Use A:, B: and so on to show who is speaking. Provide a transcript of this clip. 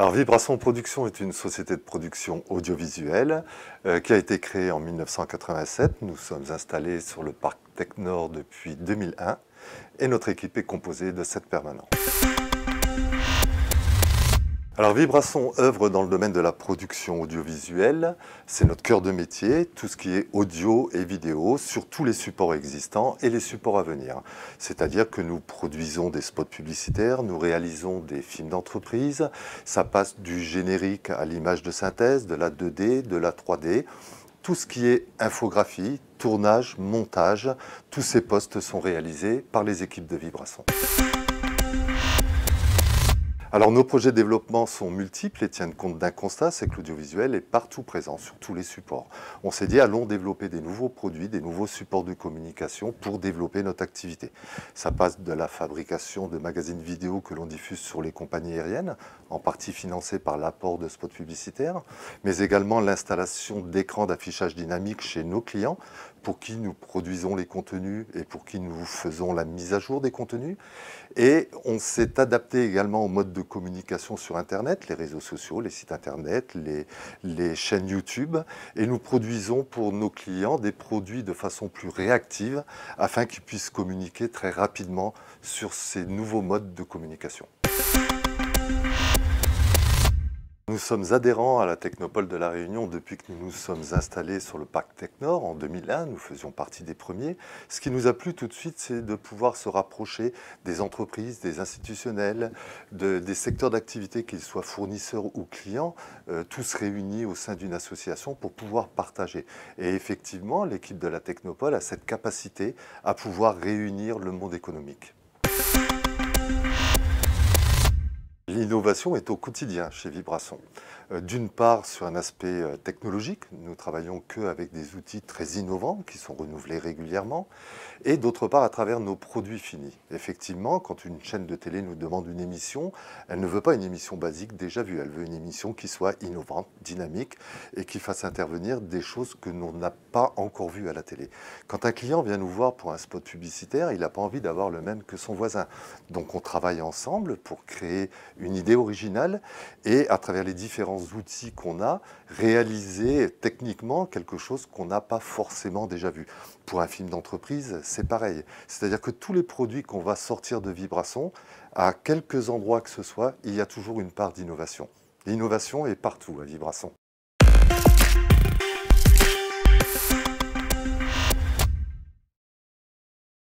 A: Alors Vibration Production est une société de production audiovisuelle euh, qui a été créée en 1987. Nous sommes installés sur le parc TechNord depuis 2001 et notre équipe est composée de sept permanents. Alors Vibrasson œuvre dans le domaine de la production audiovisuelle, c'est notre cœur de métier, tout ce qui est audio et vidéo sur tous les supports existants et les supports à venir. C'est-à-dire que nous produisons des spots publicitaires, nous réalisons des films d'entreprise, ça passe du générique à l'image de synthèse, de la 2D, de la 3D, tout ce qui est infographie, tournage, montage, tous ces postes sont réalisés par les équipes de Vibrasson. Alors nos projets de développement sont multiples et tiennent compte d'un constat, c'est que l'audiovisuel est partout présent, sur tous les supports. On s'est dit, allons développer des nouveaux produits, des nouveaux supports de communication pour développer notre activité. Ça passe de la fabrication de magazines vidéo que l'on diffuse sur les compagnies aériennes, en partie financées par l'apport de spots publicitaires, mais également l'installation d'écrans d'affichage dynamique chez nos clients, pour qui nous produisons les contenus et pour qui nous faisons la mise à jour des contenus. Et on s'est adapté également au mode de de communication sur Internet, les réseaux sociaux, les sites Internet, les, les chaînes YouTube. Et nous produisons pour nos clients des produits de façon plus réactive afin qu'ils puissent communiquer très rapidement sur ces nouveaux modes de communication. Nous sommes adhérents à la Technopole de la Réunion depuis que nous nous sommes installés sur le parc Technor en 2001. Nous faisions partie des premiers. Ce qui nous a plu tout de suite, c'est de pouvoir se rapprocher des entreprises, des institutionnels, des secteurs d'activité, qu'ils soient fournisseurs ou clients, euh, tous réunis au sein d'une association pour pouvoir partager. Et effectivement, l'équipe de la Technopole a cette capacité à pouvoir réunir le monde économique l'innovation est au quotidien chez Vibrasson. Euh, d'une part, sur un aspect euh, technologique, nous travaillons que avec des outils très innovants qui sont renouvelés régulièrement, et d'autre part, à travers nos produits finis. Effectivement, quand une chaîne de télé nous demande une émission, elle ne veut pas une émission basique déjà vue, elle veut une émission qui soit innovante, dynamique, et qui fasse intervenir des choses que l'on n'a pas encore vues à la télé. Quand un client vient nous voir pour un spot publicitaire, il n'a pas envie d'avoir le même que son voisin. Donc on travaille ensemble pour créer une une idée originale et à travers les différents outils qu'on a, réaliser techniquement quelque chose qu'on n'a pas forcément déjà vu. Pour un film d'entreprise, c'est pareil. C'est-à-dire que tous les produits qu'on va sortir de Vibrasson, à quelques endroits que ce soit, il y a toujours une part d'innovation. L'innovation est partout à Vibrasson.